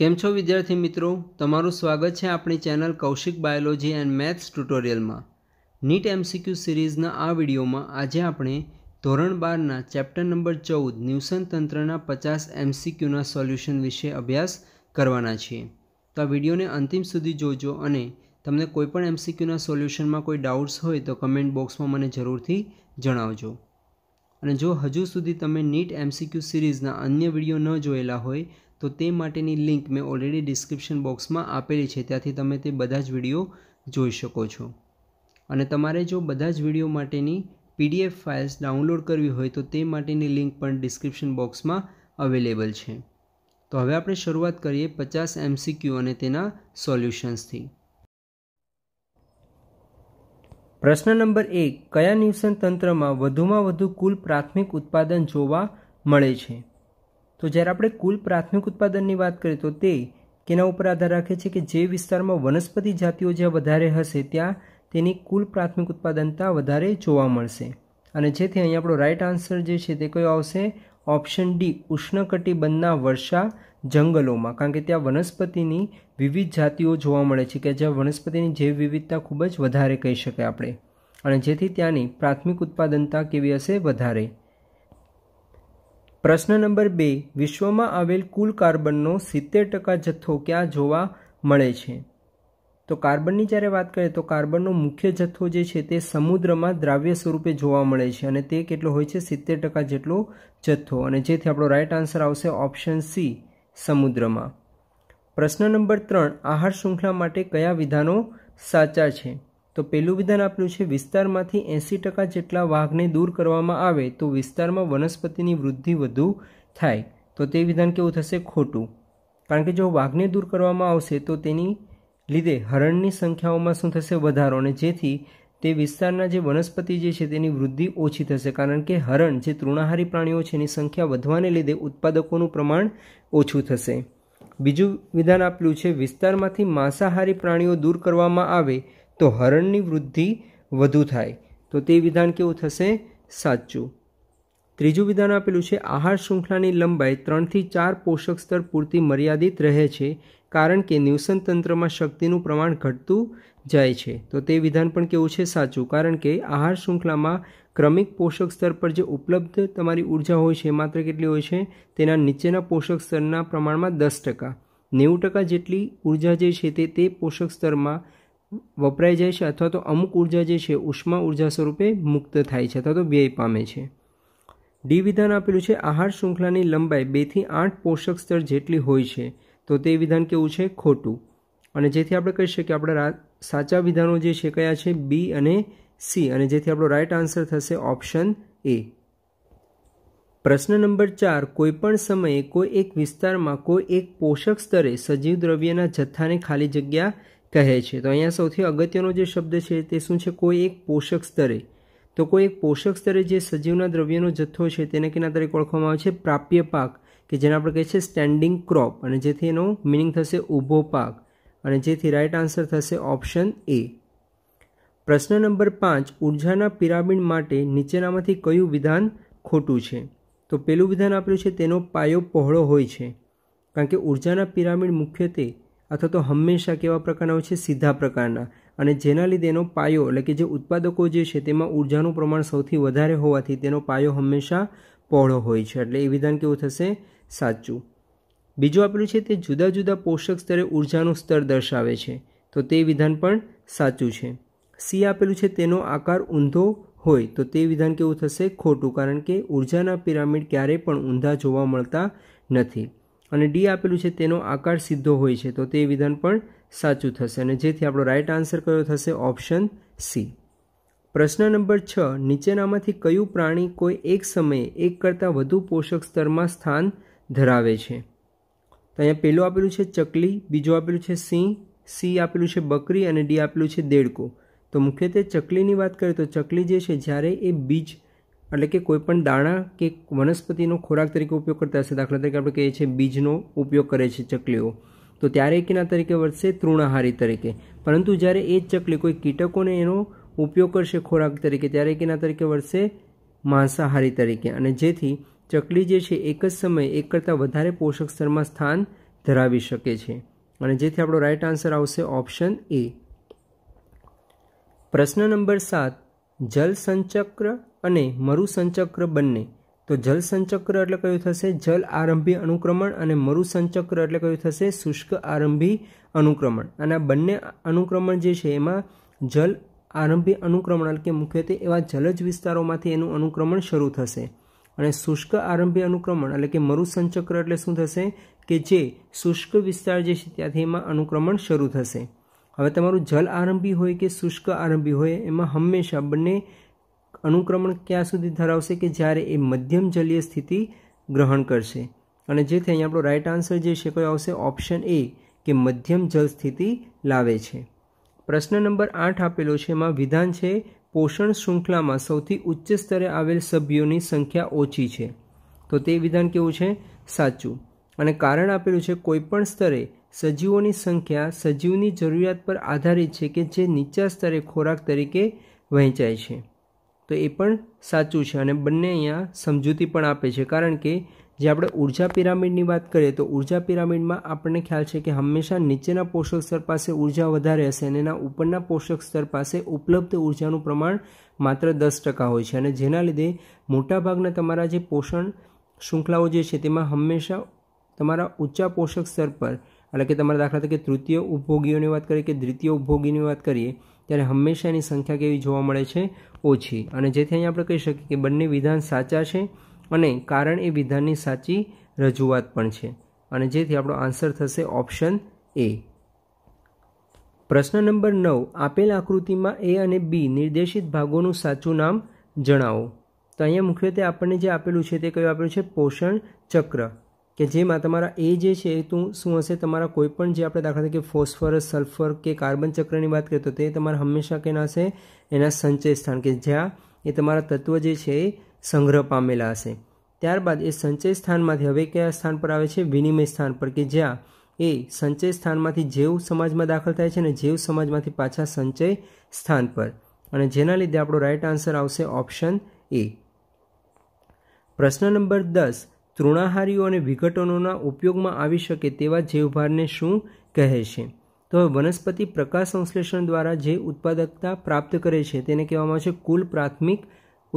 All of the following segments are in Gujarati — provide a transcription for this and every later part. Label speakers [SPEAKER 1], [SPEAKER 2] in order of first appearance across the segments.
[SPEAKER 1] કેમ છો વિદ્યાર્થી મિત્રો તમારું સ્વાગત છે આપણી channel Kaushik biology and maths ટ્યુટોરિયલમાં નીટ એમસીક્યુ સિરીઝના આ વિડીયોમાં આજે આપણે ધોરણ બારના ચેપ્ટર નંબર ચૌદ ન્યૂસન તંત્રના પચાસ એમસીક્યુના સોલ્યુશન વિશે અભ્યાસ કરવાના છીએ તો આ વિડીયોને અંતિમ સુધી જોજો અને તમને કોઈપણ એમસીક્યુના સોલ્યુશનમાં કોઈ ડાઉટ્સ હોય તો કમેન્ટ બોક્સમાં મને જરૂરથી જણાવજો અને જો હજુ સુધી તમે નીટ એમસીક્યુ સિરીઝના અન્ય વિડીયો ન જોયેલા હોય તો તે માટેની લિંક મેં ઓલરેડી ડિસ્ક્રિપ્શન બોક્સમાં આપેલી છે ત્યાંથી તમે તે બધા જ વિડીયો જોઈ શકો છો અને તમારે જો બધા જ વિડીયો માટેની પીડીએફ ફાઇલ્સ ડાઉનલોડ કરવી હોય તો તે માટેની લિંક પણ ડિસ્ક્રિપ્શન બોક્સમાં અવેલેબલ છે તો હવે આપણે શરૂઆત કરીએ પચાસ એમસીક્યુ અને તેના સોલ્યુશન્સથી પ્રશ્ન નંબર એક કયા ન્યુસન તંત્રમાં વધુમાં વધુ કુલ પ્રાથમિક ઉત્પાદન જોવા મળે છે તો જ્યારે આપણે કુલ પ્રાથમિક ઉત્પાદનની વાત કરીએ તો તે કેના ઉપર આધાર રાખે છે કે જે વિસ્તારમાં વનસ્પતિ જાતિઓ જ્યાં વધારે હશે ત્યાં તેની કુલ પ્રાથમિક ઉત્પાદનતા વધારે જોવા મળશે અને જેથી અહીંયા આપણો રાઇટ આન્સર જે છે તે કયો આવશે ઓપ્શન ડી ઉષ્ણકટિબંધના વર્ષા જંગલોમાં કારણ કે ત્યાં વનસ્પતિની વિવિધ જાતિઓ જોવા મળે છે કે જ્યાં વનસ્પતિની જૈવ વિવિધતા ખૂબ જ વધારે કહી શકાય આપણે અને જેથી ત્યાંની પ્રાથમિક ઉત્પાદનતા કેવી હશે વધારે પ્રશ્ન નંબર બે વિશ્વમાં આવેલ કુલ કાર્બનનો સિત્તેર ટકા જથ્થો ક્યાં જોવા મળે છે તો કાર્બનની જ્યારે વાત કરીએ તો કાર્બનનો મુખ્ય જથ્થો જે છે તે સમુદ્રમાં દ્રાવ્ય સ્વરૂપે જોવા મળે છે અને તે કેટલો હોય છે સિત્તેર ટકા જેટલો જથ્થો અને જેથી આપણો રાઇટ આન્સર આવશે ઓપ્શન સી સમુદ્રમાં પ્રશ્ન નંબર ત્રણ આહાર શૃંખલા માટે કયા વિધાનો સાચા છે તો પહેલું વિધાન આપ્યું છે વિસ્તારમાંથી એંસી ટકા જેટલા વાઘને દૂર કરવામાં આવે તો વિસ્તારમાં વનસ્પતિની વૃદ્ધિ વધુ થાય તો તે વિધાન કેવું થશે ખોટું કારણ કે જો વાઘને દૂર કરવામાં આવશે તો તેની લીધે હરણની સંખ્યાઓમાં શું થશે વધારો અને જેથી તે વિસ્તારના જે વનસ્પતિ જે છે તેની વૃદ્ધિ ઓછી થશે કારણ કે હરણ જે તૃણાહારી પ્રાણીઓ છે એની સંખ્યા વધવાને લીધે ઉત્પાદકોનું પ્રમાણ ઓછું થશે બીજું વિધાન આપ્યું છે વિસ્તારમાંથી માંસાહારી પ્રાણીઓ દૂર કરવામાં આવે તો હરણની વૃદ્ધિ વધુ થાય તો તે વિધાન કેવું થશે સાચું ત્રીજું વિધાન આપેલું છે આહાર શૃંખલાની લંબાઈ ત્રણથી ચાર પોષક સ્તર પૂરતી મર્યાદિત રહે છે કારણ કે નિવસન તંત્રમાં શક્તિનું પ્રમાણ ઘટતું જાય છે તો તે વિધાન પણ કેવું છે સાચું કારણ કે આહાર શૃંખલામાં ક્રમિક પોષક સ્તર પર જે ઉપલબ્ધ તમારી ઉર્જા હોય છે એ માત્ર કેટલી હોય છે તેના નીચેના પોષક સ્તરના પ્રમાણમાં દસ ટકા નેવું ટકા જેટલી ઉર્જા જે છે તે તે પોષક સ્તરમાં વપરાઈ જાય છે અથવા તો અમુક ઉર્જા જે છે ઉષ્મા ઉર્જા સ્વરૂપે મુક્ત થાય છે અથવા તો વ્યય પામે છે ડી વિધાન આપેલું છે આહાર શૃંખલાની લંબાઈ બેથી આઠ પોષક સ્તર જેટલી હોય છે તો તે વિધાન કેવું છે ખોટું અને જેથી આપણે કહી શકીએ આપણા સાચા વિધાનો જે છે કયા છે બી અને સી અને જેથી આપણો રાઇટ આન્સર થશે ઓપ્શન એ પ્રશ્ન નંબર ચાર કોઈપણ સમયે કોઈ એક વિસ્તારમાં કોઈ એક પોષક સ્તરે સજીવ દ્રવ્યના જથ્થાને ખાલી જગ્યા કહે છે તો અહીંયા સૌથી અગત્યનો જે શબ્દ છે તે શું છે કોઈ એક પોષક સ્તરે તો કોઈ એક પોષક સ્તરે જે સજીવના દ્રવ્યનો જથ્થો છે તેને કેના તરીકે ઓળખવામાં આવે છે પ્રાપ્ય પાક કે જેને આપણે કહીએ છીએ સ્ટેન્ડિંગ ક્રોપ અને જેથી એનો મિનિંગ થશે ઊભો પાક અને જેથી રાઇટ આન્સર થશે ઓપ્શન એ પ્રશ્ન નંબર પાંચ ઉર્જાના પિરામિડ માટે નીચેનામાંથી કયું વિધાન ખોટું છે તો પેલું વિધાન આપ્યું છે તેનો પાયો પહોળો હોય છે કારણ કે ઉર્જાના પિરામિડ મુખ્યત્વે અથવા તો હંમેશા કેવા પ્રકારના હોય છે સીધા પ્રકારના અને જેના લીધે એનો પાયો એટલે કે જે ઉત્પાદકો જે છે તેમાં ઉર્જાનું પ્રમાણ સૌથી વધારે હોવાથી તેનો પાયો હંમેશા પહોળો હોય છે એટલે એ વિધાન કેવું થશે સાચું બીજું આપેલું છે તે જુદા જુદા પોષક સ્તરે ઉર્જાનું સ્તર દર્શાવે છે તો તે વિધાન પણ સાચું છે સી આપેલું છે તેનો આકાર ઊંધો હોય તો તે વિધાન કેવું થશે ખોટું કારણ કે ઉર્જાના પિરામિડ ક્યારેય પણ ઊંધા જોવા મળતા નથી અને ડી આપેલું છે તેનો આકાર સીધો હોય છે તો તે વિધાન પણ સાચું થશે અને જેથી આપણો રાઇટ આન્સર કયો થશે ઓપ્શન સી પ્રશ્ન નંબર છ નીચેનામાંથી કયું પ્રાણી કોઈ એક સમયે એક કરતાં વધુ પોષક સ્તરમાં સ્થાન ધરાવે છે તો અહીંયા પહેલું આપેલું છે ચકલી બીજું આપેલું છે સિંહ સી આપેલું છે બકરી અને ડી આપેલું છે દેડકો તો મુખ્યત્વે ચકલીની વાત કરીએ તો ચકલી જે છે જ્યારે એ બીજ એટલે કે કોઈપણ દાણા કે વનસ્પતિનો ખોરાક તરીકે ઉપયોગ કરતા હશે દાખલા તરીકે આપણે કહીએ છીએ બીજનો ઉપયોગ કરે છે ચકલીઓ તો ત્યારે કેના તરીકે વર્તશે તૃણાહારી તરીકે પરંતુ જ્યારે એ જ ચકલી કોઈ કીટકોને એનો ઉપયોગ કરશે ખોરાક તરીકે ત્યારે કેના તરીકે વર્તશે માંસાહારી તરીકે અને જેથી ચકલી જે છે એક જ સમયે એક કરતાં વધારે પોષક સ્તરમાં સ્થાન ધરાવી શકે છે અને જેથી આપણો રાઇટ આન્સર આવશે ઓપ્શન એ પ્રશ્ન નંબર સાત જલ સંચક્ર અને મરુસંચક્ર બંને તો જલસંચક્ર એટલે કયું થશે જલ આરંભી અનુક્રમણ અને મરુસંચક્ર એટલે કયું થશે શુષ્ક આરંભી અનુક્રમણ અને આ બંને અનુક્રમણ જે છે એમાં જલ આરંભી અનુક્રમણ એટલે કે મુખ્યત્વે એવા જલજ વિસ્તારોમાંથી એનું અનુક્રમણ શરૂ થશે અને શુષ્ક આરંભી અનુક્રમણ એટલે કે મરુસંચક્ર એટલે શું થશે કે જે શુષ્ક વિસ્તાર જે છે ત્યાંથી એમાં અનુક્રમણ શરૂ થશે હવે તમારું જલ આરંભી હોય કે શુષ્ક આરંભી હોય એમાં હંમેશા બંને અનુક્રમણ ક્યાં સુધી ધરાવશે કે જ્યારે એ મધ્યમ જલીય સ્થિતિ ગ્રહણ કરશે અને જેથી અહીંયા આપણો રાઇટ આન્સર જે છે કયો આવશે ઓપ્શન એ કે મધ્યમ જલ સ્થિતિ લાવે છે પ્રશ્ન નંબર આઠ આપેલો છે એમાં વિધાન છે પોષણ શૃંખલામાં સૌથી ઉચ્ચ સ્તરે આવેલ સભ્યોની સંખ્યા ઓછી છે તો તે વિધાન કેવું છે સાચું અને કારણ આપેલું છે કોઈપણ સ્તરે સજીવોની સંખ્યા સજીવની જરૂરિયાત પર આધારિત છે કે જે નીચા સ્તરે ખોરાક તરીકે વહેંચાય છે તો એ પણ સાચું છે અને બંને અહીંયા સમજૂતી પણ આપે છે કારણ કે જે આપણે ઉર્જા પિરામિડની વાત કરીએ તો ઉર્જા પિરામિડમાં આપણને ખ્યાલ છે કે હંમેશા નીચેના પોષક સ્તર પાસે ઉર્જા વધારે હશે અને એના ઉપરના પોષક સ્તર પાસે ઉપલબ્ધ ઉર્જાનું પ્રમાણ માત્ર દસ ટકા હોય છે અને જેના લીધે મોટાભાગના તમારા જે પોષણ શૃંખલાઓ જે છે તેમાં હંમેશા તમારા ઊંચા પોષક સ્તર પર એટલે કે તમારા દાખલા તરીકે તૃતીય ઉપભોગીઓની વાત કરીએ કે દ્વિતીય ઉપભોગીની વાત કરીએ ત્યારે હંમેશા એની સંખ્યા કેવી જોવા મળે છે ઓછી અને જેથી અહીં આપણે કહી શકીએ કે બંને વિધાન સાચા છે અને કારણ એ વિધાનની સાચી રજૂઆત પણ છે અને જેથી આપણો આન્સર થશે ઓપ્શન એ પ્રશ્ન નંબર નવ આપેલ આકૃતિમાં એ અને બી નિર્દેશિત ભાગોનું સાચું નામ જણાવો તો અહીંયા મુખ્યત્વે આપણને જે આપેલું છે તે કયું આપેલું છે પોષણ ચક્ર કે જેમાં તમારા એ જે છે એ તું શું હશે તમારા કોઈપણ જે આપણે દાખલા તરીકે ફોસ્ફરસ સલ્ફર કે કાર્બન ચક્રની વાત કરીએ તો તે તમારા હંમેશા કેના હશે એના સંચય સ્થાન કે જ્યાં એ તમારા તત્વ જે છે એ સંગ્રહ પામેલા હશે ત્યારબાદ એ સંચય સ્થાનમાંથી હવે કયા સ્થાન પર આવે છે વિનિમય સ્થાન પર કે જ્યાં એ સંચય સ્થાનમાંથી જેવ સમાજમાં દાખલ થાય છે અને જેવ સમાજમાંથી પાછા સંચય સ્થાન પર અને જેના લીધે આપણો રાઇટ આન્સર આવશે ઓપ્શન એ પ્રશ્ન નંબર દસ તૃણાહારીઓ અને વિઘટનોના ઉપયોગમાં આવી શકે તેવા જૈવભારને શું કહે છે તો વનસ્પતિ પ્રકાશ સંશ્લેષણ દ્વારા જે ઉત્પાદકતા પ્રાપ્ત કરે છે તેને કહેવામાં આવે છે કુલ પ્રાથમિક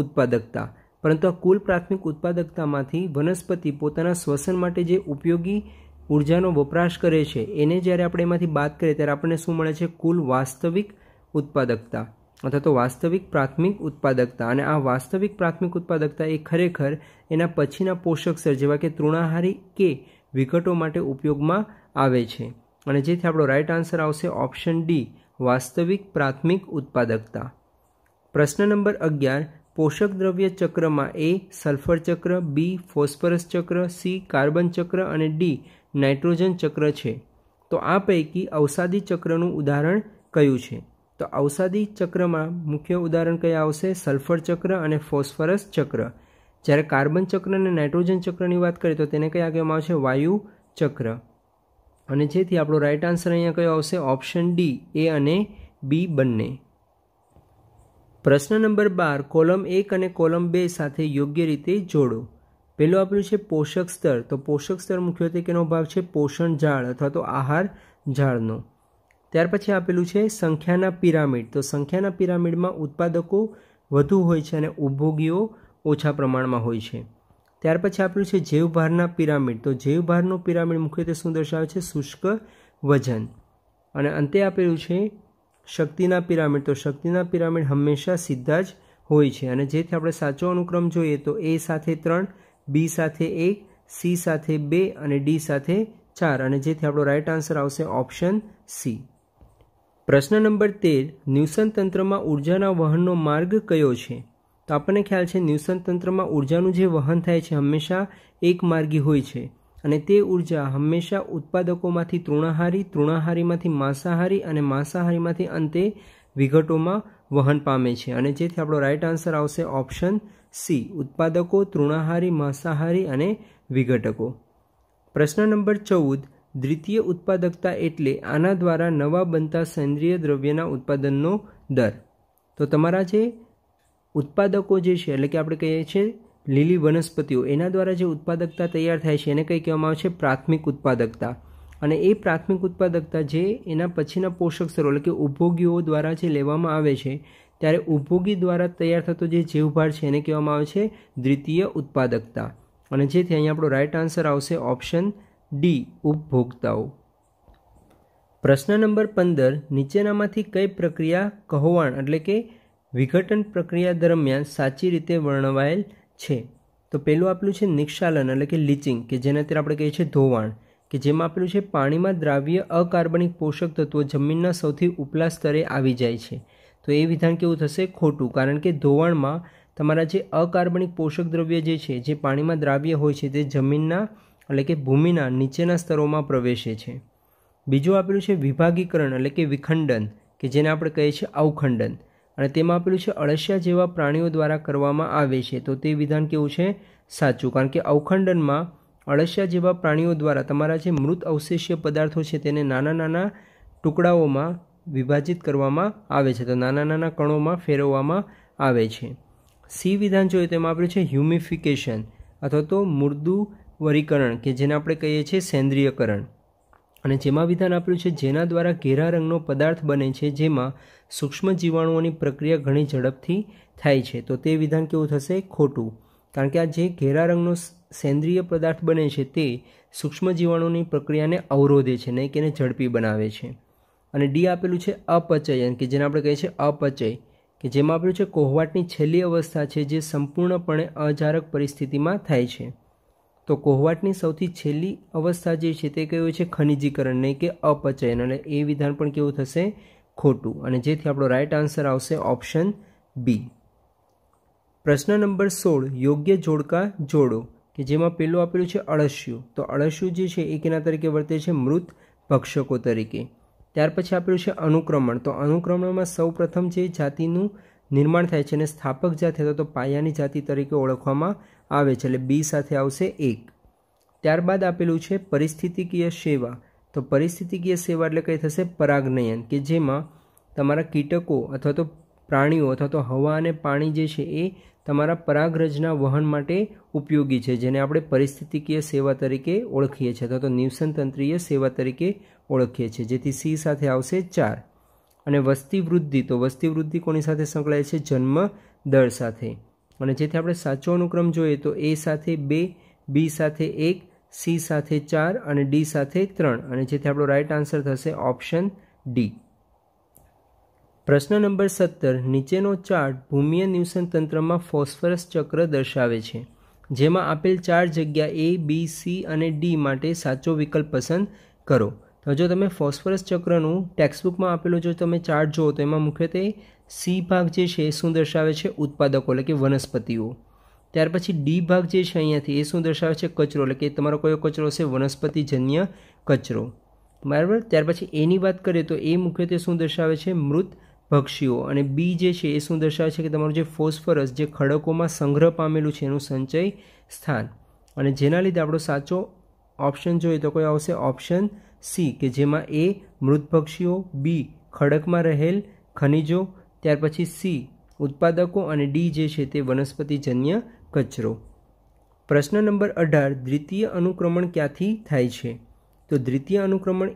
[SPEAKER 1] ઉત્પાદકતા પરંતુ આ કુલ પ્રાથમિક ઉત્પાદકતામાંથી વનસ્પતિ પોતાના શ્વસન માટે જે ઉપયોગી ઉર્જાનો વપરાશ કરે છે એને જ્યારે આપણે એમાંથી બાદ કરીએ ત્યારે આપણને શું મળે છે કુલ વાસ્તવિક ઉત્પાદકતા અથવા તો વાસ્તવિક પ્રાથમિક ઉત્પાદકતા અને આ વાસ્તવિક પ્રાથમિક ઉત્પાદકતા એ ખરેખર એના પછીના પોષક સર જેવા કે તૃણાહારી કે વિકટો માટે ઉપયોગમાં આવે છે અને જેથી આપણો રાઇટ આન્સર આવશે ઓપ્શન ડી વાસ્તવિક પ્રાથમિક ઉત્પાદકતા પ્રશ્ન નંબર અગિયાર પોષક દ્રવ્ય ચક્રમાં એ સલ્ફર ચક્ર બી ફોસ્ફરસ ચક્ર સી કાર્બન ચક્ર અને ડી નાઇટ્રોજન ચક્ર છે તો આ પૈકી અવસાદી ચક્રનું ઉદાહરણ કયું છે તો અવસાદી ચક્રમાં મુખ્ય ઉદાહરણ કયા આવશે સલ્ફર ચક્ર અને ફોસ્ફરસ ચક્ર જ્યારે કાર્બન ચક્ર અને નાઇટ્રોજન ચક્રની વાત કરીએ તો તેને કયા કહેવામાં આવશે વાયુ ચક્ર અને જેથી આપણો રાઇટ આન્સર અહીંયા કયો આવશે ઓપ્શન ડી એ અને બી બંને પ્રશ્ન નંબર બાર કોલમ એક અને કોલમ બે સાથે યોગ્ય રીતે જોડો પહેલું આપેલું છે પોષક સ્તર તો પોષક સ્તર મુખ્યત્વે કેનો ભાગ છે પોષણ ઝાડ અથવા તો આહાર ઝાડનો ત્યાર પછી આપેલું છે સંખ્યાના પિરામિડ તો સંખ્યાના પિરામિડમાં ઉત્પાદકો વધુ હોય છે અને ઉપભોગીઓ ઓછા પ્રમાણમાં હોય છે ત્યાર પછી આપેલું છે જૈવભારના પિરામિડ તો જૈવભારનો પિરામિડ મુખ્યત્વે શું દર્શાવે છે શુષ્ક વજન અને અંતે આપેલું છે શક્તિના પિરામિડ તો શક્તિના પિરામિડ હંમેશા સીધા જ હોય છે અને જેથી આપણે સાચો અનુક્રમ જોઈએ તો એ સાથે ત્રણ બી સાથે એક સી સાથે બે અને ડી સાથે ચાર અને જેથી આપણો રાઇટ આન્સર આવશે ઓપ્શન સી પ્રશ્ન નંબર તેર ન્યુસન તંત્રમાં ઉર્જાના વહનનો માર્ગ કયો છે તો આપણને ખ્યાલ છે ન્યુસન તંત્રમાં ઉર્જાનું જે વહન થાય છે હંમેશા એક માર્ગી હોય છે અને તે ઉર્જા હંમેશા ઉત્પાદકોમાંથી તૃણાહારી તૃણાહારીમાંથી માંસાહારી અને માંસાહારીમાંથી અંતે વિઘટોમાં વહન પામે છે અને જેથી આપણો રાઇટ આન્સર આવશે ઓપ્શન સી ઉત્પાદકો તૃણાહારી માંસાહારી અને વિઘટકો પ્રશ્ન નંબર ચૌદ દ્વિતીય ઉત્પાદકતા એટલે આના દ્વારા નવા બનતા સેન્દ્રિય દ્રવ્યના ઉત્પાદનનો દર તો તમારા જે ઉત્પાદકો જે છે એટલે કે આપણે કહીએ છીએ લીલી વનસ્પતિઓ એના દ્વારા જે ઉત્પાદકતા તૈયાર થાય છે એને કંઈ કહેવામાં આવે છે પ્રાથમિક ઉત્પાદકતા અને એ પ્રાથમિક ઉત્પાદકતા જે એના પછીના પોષક સ્તરો એટલે કે ઉપભોગીઓ દ્વારા જે લેવામાં આવે છે ત્યારે ઉપભોગી દ્વારા તૈયાર થતો જે જીવભાર છે એને કહેવામાં આવે છે દ્વિતીય ઉત્પાદકતા અને જેથી અહીંયા આપણો રાઇટ આન્સર આવશે ઓપ્શન ડી ઉપભોક્તાઓ પ્રશ્ન નંબર પંદર નીચેનામાંથી કઈ પ્રક્રિયા કહોવાણ એટલે કે વિઘટન પ્રક્રિયા દરમિયાન સાચી રીતે વર્ણવાયેલ છે તો પહેલું આપેલું છે નિક્ષાલન એટલે કે લીચિંગ કે જેને અત્યારે આપણે કહીએ છીએ ધોવાણ કે જેમાં આપેલું છે પાણીમાં દ્રાવ્ય અકાર્બનિક પોષક તત્વો જમીનના સૌથી ઉપલા સ્તરે આવી જાય છે તો એ વિધાન કેવું થશે ખોટું કારણ કે ધોવાણમાં તમારા જે અકાર્બનિક પોષક દ્રવ્ય જે છે જે પાણીમાં દ્રાવ્ય હોય છે તે જમીનના એટલે કે ભૂમિના નીચેના સ્તરોમાં પ્રવેશે છે બીજું આપેલું છે વિભાગીકરણ એટલે કે વિખંડન કે જેને આપણે કહીએ છીએ અવખંડન અને તેમાં આપેલું છે અળસિયા જેવા પ્રાણીઓ દ્વારા કરવામાં આવે છે તો તે વિધાન કેવું છે સાચું કારણ કે અવખંડનમાં અળસિયા જેવા પ્રાણીઓ દ્વારા તમારા જે મૃત અવશેષ્ય પદાર્થો છે તેને નાના નાના ટુકડાઓમાં વિભાજિત કરવામાં આવે છે તો નાના નાના કણોમાં ફેરવવામાં આવે છે સી વિધાન જોઈએ તેમાં આપ્યું છે હ્યુમિફિકેશન અથવા તો મુર્દું વરીકરણ કે જેને આપણે કહીએ છીએ સેન્દ્રિયકરણ અને જેમાં વિધાન આપ્યું છે જેના દ્વારા ઘેરા રંગનો પદાર્થ બને છે જેમાં સૂક્ષ્મ જીવાણુઓની પ્રક્રિયા ઘણી ઝડપથી થાય છે તો તે વિધાન કેવું થશે ખોટું કારણ કે આ જે ઘેરા રંગનો સેન્દ્રિય પદાર્થ બને છે તે સૂક્ષ્મ જીવાણુની પ્રક્રિયાને અવરોધે છે નહીં કે એને ઝડપી બનાવે છે અને ડી આપેલું છે અપચય કે જેને આપણે કહીએ છીએ અપચય કે જેમાં આપેલું છે કોહવાટની છેલ્લી અવસ્થા છે જે સંપૂર્ણપણે અજારક પરિસ્થિતિમાં થાય છે તો કોહવાટની સૌથી છેલ્લી અવસ્થા જે છે તે કયો છે ખનિજીકરણ નહીં કે અપચયન અને એ વિધાન પણ કેવું થશે ખોટું અને જેથી આપણો રાઇટ આન્સર આવશે ઓપ્શન બી પ્રશ્ન નંબર સોળ યોગ્ય જોડકા જોડો કે જેમાં પેલું આપેલું છે અળસિયું તો અળસિયું જે છે એ કેના તરીકે વર્તે છે મૃત ભક્ષકો તરીકે ત્યાર પછી આપેલું છે અનુક્રમણ તો અનુક્રમણમાં સૌ પ્રથમ જે જાતિનું નિર્માણ થાય છે અને સ્થાપક જાત અથવા તો પાયાની જાતિ તરીકે ઓળખવામાં આવે છે એટલે બી સાથે આવશે એક ત્યારબાદ આપેલું છે પરિસ્થિતિકીય સેવા તો પરિસ્થિતિકીય સેવા એટલે કંઈ થશે પરાગનયન કે જેમાં તમારા કીટકો અથવા તો પ્રાણીઓ અથવા તો હવા અને પાણી જે છે એ તમારા પરાગરજના વહન માટે ઉપયોગી છે જેને આપણે પરિસ્થિતિકીય સેવા તરીકે ઓળખીએ છીએ અથવા તો નિવસનતંત્રીય સેવા તરીકે ઓળખીએ છીએ જેથી સી સાથે આવશે ચાર અને વસ્તી વૃદ્ધિ તો વસ્તી વૃદ્ધિ કોની સાથે સંકળાય છે જન્મ દળ સાથે અને જેથી આપણે સાચો અનુક્રમ જોઈએ તો એ સાથે બે બી સાથે એક સી સાથે ચાર અને ડી સાથે ત્રણ અને જેથી આપણો રાઇટ આન્સર થશે ઓપ્શન ડી પ્રશ્ન નંબર સત્તર નીચેનો ચાર્ટ ભૂમિય નિવસન તંત્રમાં ફોસ્ફરસ ચક્ર દર્શાવે છે જેમાં આપેલ ચાર જગ્યા એ બી સી અને ડી માટે સાચો વિકલ્પ પસંદ કરો તો જો તમે ફોસ્ફરસ ચક્રનું ટેક્સ્ટબુકમાં આપેલો જો તમે ચાર્ટ જુઓ તો એમાં મુખ્યત્વે સી ભાગ જે છે એ શું દર્શાવે છે ઉત્પાદકો એટલે કે વનસ્પતિઓ ત્યાર પછી ડી ભાગ જે છે અહીંયાથી એ શું દર્શાવે છે કચરો એટલે કે તમારો કયો કચરો છે વનસ્પતિજન્ય કચરો બરાબર ત્યાર પછી એની વાત કરીએ તો એ મુખ્યત્વે શું દર્શાવે છે મૃત ભક્ષીઓ અને બી જે છે એ શું દર્શાવે છે કે તમારું જે ફોસ્ફરસ જે ખડકોમાં સંગ્રહ પામેલું છે એનું સંચય સ્થાન અને જેના લીધે આપણો સાચો ઓપ્શન જોઈએ તો કયો આવશે ઓપ્શન સી કે જેમાં એ મૃતભક્ષીઓ બી ખડકમાં રહેલ ખનિજો ત્યાર પછી સી ઉત્પાદકો અને ડી જે છે તે વનસ્પતિજન્ય કચરો પ્રશ્ન નંબર અઢાર દ્વિતીય અનુક્રમણ ક્યાંથી થાય છે તો દ્વિતીય અનુક્રમણ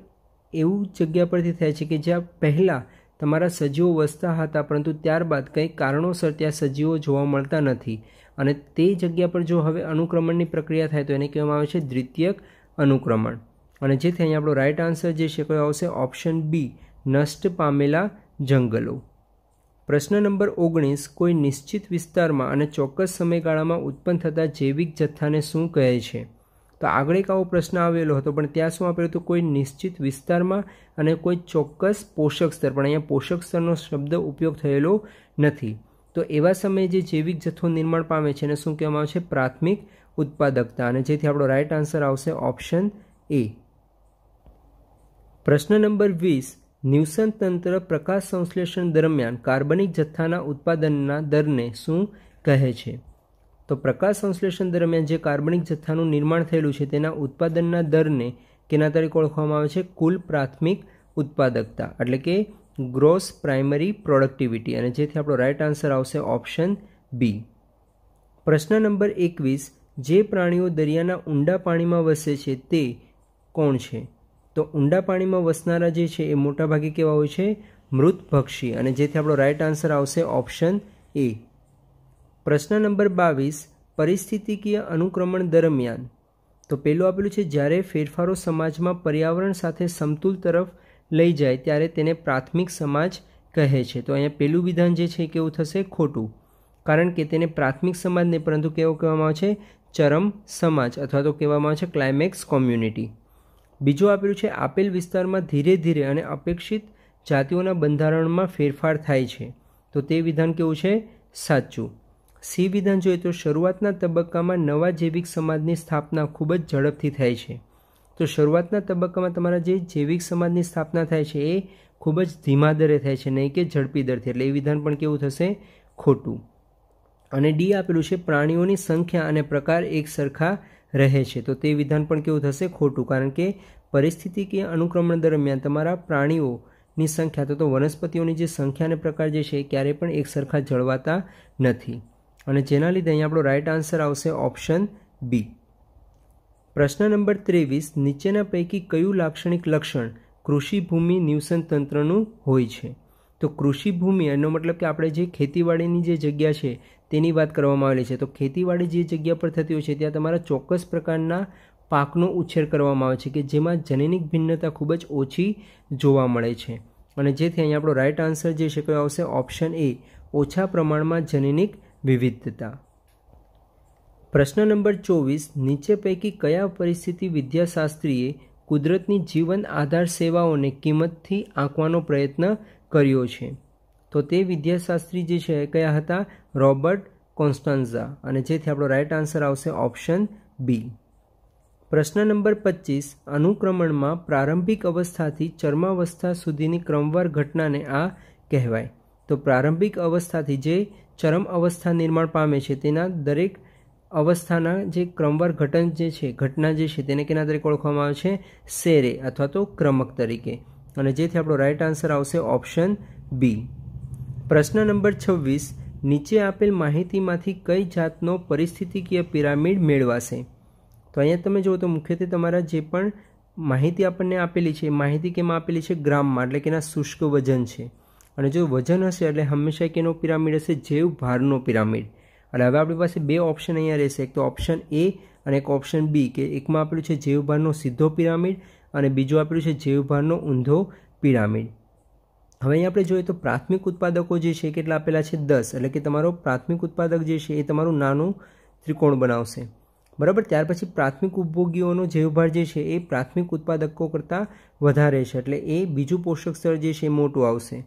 [SPEAKER 1] એવું જગ્યા પરથી થાય છે કે જ્યાં પહેલાં તમારા સજીવો વસતા હતા પરંતુ ત્યારબાદ કંઈ કારણોસર ત્યાં સજીવો જોવા મળતા નથી અને તે જગ્યા પર જો હવે અનુક્રમણની પ્રક્રિયા થાય તો એને કહેવામાં આવે છે દ્વિતીયક અનુક્રમણ અને જેથી અહીંયા આપણો રાઇટ આન્સર જે છે કયો આવશે ઓપ્શન બી નષ્ટ પામેલા જંગલો પ્રશ્ન નંબર ઓગણીસ કોઈ નિશ્ચિત વિસ્તારમાં અને ચોક્કસ સમયગાળામાં ઉત્પન્ન થતા જૈવિક જથ્થાને શું કહે છે તો આગળ એક આવો પ્રશ્ન આવેલો હતો પણ ત્યાં શું આપેલું હતું કોઈ નિશ્ચિત વિસ્તારમાં અને કોઈ ચોક્કસ પોષક સ્તર પણ અહીંયા પોષક સ્તરનો શબ્દ ઉપયોગ થયેલો નથી તો એવા સમયે જે જૈવિક જથ્થો નિર્માણ પામે છે એને શું કહેવામાં આવે છે પ્રાથમિક ઉત્પાદકતા અને જેથી આપણો રાઇટ આન્સર આવશે ઓપ્શન એ પ્રશ્ન નંબર વીસ ન્યુસન તંત્ર પ્રકાશ સંશ્લેષણ દરમિયાન કાર્બનિક જથ્થાના ઉત્પાદનના દરને શું કહે છે તો પ્રકાશ સંશ્લેષણ દરમિયાન જે કાર્બનિક જથ્થાનું નિર્માણ થયેલું છે તેના ઉત્પાદનના દરને કેના તરીકે ઓળખવામાં આવે છે કુલ પ્રાથમિક ઉત્પાદકતા એટલે કે ગ્રોસ પ્રાઇમરી પ્રોડક્ટિવિટી અને જેથી આપણો રાઇટ આન્સર આવશે ઓપ્શન બી પ્રશ્ન નંબર એકવીસ જે પ્રાણીઓ દરિયાના ઊંડા પાણીમાં વસે છે તે કોણ છે તો ઊંડા પાણીમાં વસનારા જે છે એ મોટાભાગે કેવા હોય છે મૃત મૃતભક્ષી અને જેથી આપણો રાઇટ આન્સર આવશે ઓપ્શન એ પ્રશ્ન નંબર બાવીસ પરિસ્થિતિકીય અનુક્રમણ દરમિયાન તો પહેલું આપેલું છે જ્યારે ફેરફારો સમાજમાં પર્યાવરણ સાથે સમતુલ તરફ લઈ જાય ત્યારે તેને પ્રાથમિક સમાજ કહે છે તો અહીંયા પેલું વિધાન જે છે કેવું થશે ખોટું કારણ કે તેને પ્રાથમિક સમાજ નહીં પરંતુ કેવો કહેવામાં આવે છે ચરમ સમાજ અથવા તો કહેવામાં આવે છે ક્લાઇમેક્સ કોમ્યુનિટી બીજું આપેલું છે આપેલ વિસ્તારમાં ધીરે ધીરે અને અપેક્ષિત જાતિઓના બંધારણમાં ફેરફાર થાય છે તો તે વિધાન કેવું છે સાચું સી વિધાન જોઈએ તો શરૂઆતના તબક્કામાં નવા જૈવિક સમાજની સ્થાપના ખૂબ જ ઝડપથી થાય છે તો શરૂઆતના તબક્કામાં તમારા જે જૈવિક સમાજની સ્થાપના થાય છે એ ખૂબ જ ધીમા દરે થાય છે નહીં કે ઝડપી દરથી એટલે એ વિધાન પણ કેવું થશે ખોટું અને ડી આપેલું છે પ્રાણીઓની સંખ્યા અને પ્રકાર એક સરખા રહે છે તો તે વિધાન પણ કેવું થશે ખોટું કારણ કે પરિસ્થિતિ કે અનુક્રમણ દરમિયાન તમારા પ્રાણીઓની સંખ્યા તો તો વનસ્પતિઓની જે સંખ્યા અને પ્રકાર જે છે ક્યારેય પણ એક સરખા જળવાતા નથી અને જેના લીધે અહીં આપણો રાઇટ આન્સર આવશે ઓપ્શન બી પ્રશ્ન નંબર ત્રેવીસ નીચેના પૈકી કયું લાક્ષણિક લક્ષણ કૃષિ ભૂમિ નિવસન તંત્રનું હોય છે તો કૃષિભૂમિ એનો મતલબ કે આપણે જે ખેતીવાડીની જે જગ્યા છે તેની વાત કરવામાં આવેલી છે તો ખેતીવાડી જે જગ્યા પર થતી હોય છે ત્યાં તમારા ચોક્કસ પ્રકારના પાકનો ઉછેર કરવામાં આવે છે કે જેમાં જનનિક ભિન્નતા ખૂબ જ ઓછી જોવા મળે છે અને જેથી અહીંયા આપણો રાઇટ આન્સર જે છે કયો આવશે ઓપ્શન એ ઓછા પ્રમાણમાં જનનિક વિવિધતા પ્રશ્ન નંબર ચોવીસ નીચે પૈકી કયા પરિસ્થિતિ વિદ્યાશાસ્ત્રીએ કુદરતની જીવન આધાર સેવાઓને કિંમતથી આંકવાનો પ્રયત્ન કર્યો છે તો તે વિદ્યાશાસ્ત્રી જે છે કયા હતા રોબર્ટ કોન્સ્ટન્ઝા અને જેથી આપણો રાઇટ આન્સર આવશે ઓપ્શન બી પ્રશ્ન નંબર પચીસ અનુક્રમણમાં પ્રારંભિક અવસ્થાથી ચરમાવસ્થા સુધીની ક્રમવાર ઘટનાને આ કહેવાય તો પ્રારંભિક અવસ્થાથી જે ચરમ અવસ્થા નિર્માણ પામે છે તેના દરેક અવસ્થાના જે ક્રમવાર ઘટન જે છે ઘટના જે છે તેને કેના દરેક ઓળખવામાં આવે છે સેરે અથવા તો ક્રમક તરીકે અને જેથી આપણો રાઇટ આન્સર આવશે ઓપ્શન બી પ્રશ્ન નંબર છવ્વીસ નીચે આપેલ માહિતીમાંથી કઈ જાતનો પરિસ્થિતિકીય પિરામિડ મેળવાશે તો અહીંયા તમે જુઓ તો મુખ્યત્વે તમારા જે પણ માહિતી આપણને આપેલી છે એ માહિતી કેમ આપેલી છે ગ્રામમાં એટલે કે એના શુષ્ક વજન છે અને જો વજન હશે એટલે હંમેશા કેનો પિરામિડ હશે જેવ ભારનો પિરામિડ એટલે હવે આપણી પાસે બે ઓપ્શન અહીંયા રહેશે એક તો ઓપ્શન એ અને એક ઓપ્શન બી કે એકમાં આપેલું છે જેવ ભારનો સીધો પિરામિડ અને બીજું આપેલું છે જૈવભારનો ઊંધો પિરામિડ હવે અહીં આપણે જોઈએ તો પ્રાથમિક ઉત્પાદકો જે છે કેટલા આપેલા છે દસ એટલે કે તમારો પ્રાથમિક ઉત્પાદક જે છે એ તમારું નાનું ત્રિકોણ બનાવશે બરાબર ત્યાર પછી પ્રાથમિક ઉપભોગીઓનો જૈવભાર જે છે એ પ્રાથમિક ઉત્પાદકો કરતાં વધારે છે એટલે એ બીજું પોષક સ્તર જે છે એ મોટું આવશે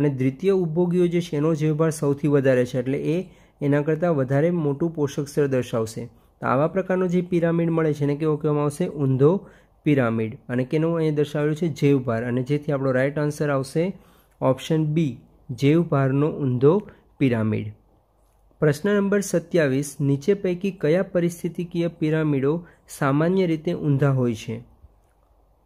[SPEAKER 1] અને દ્વિતીય ઉપભોગીઓ જે છે એનો જૈવભાર સૌથી વધારે છે એટલે એ એના કરતાં વધારે મોટું પોષક સ્તર દર્શાવશે આવા પ્રકારનો જે પિરામિડ મળે છે એને કેવો કહેવામાં આવશે ઊંધો પિરામિડ અને કેનું અહીંયા દર્શાવેલું છે જેવભાર અને જેથી આપણો રાઇટ આન્સર આવશે ઓપ્શન બી જેવભારનો ઊંધો પિરામિડ પ્રશ્ન નંબર સત્યાવીસ નીચે પૈકી કયા પરિસ્થિતિકીય પિરામિડો સામાન્ય રીતે ઊંધા હોય છે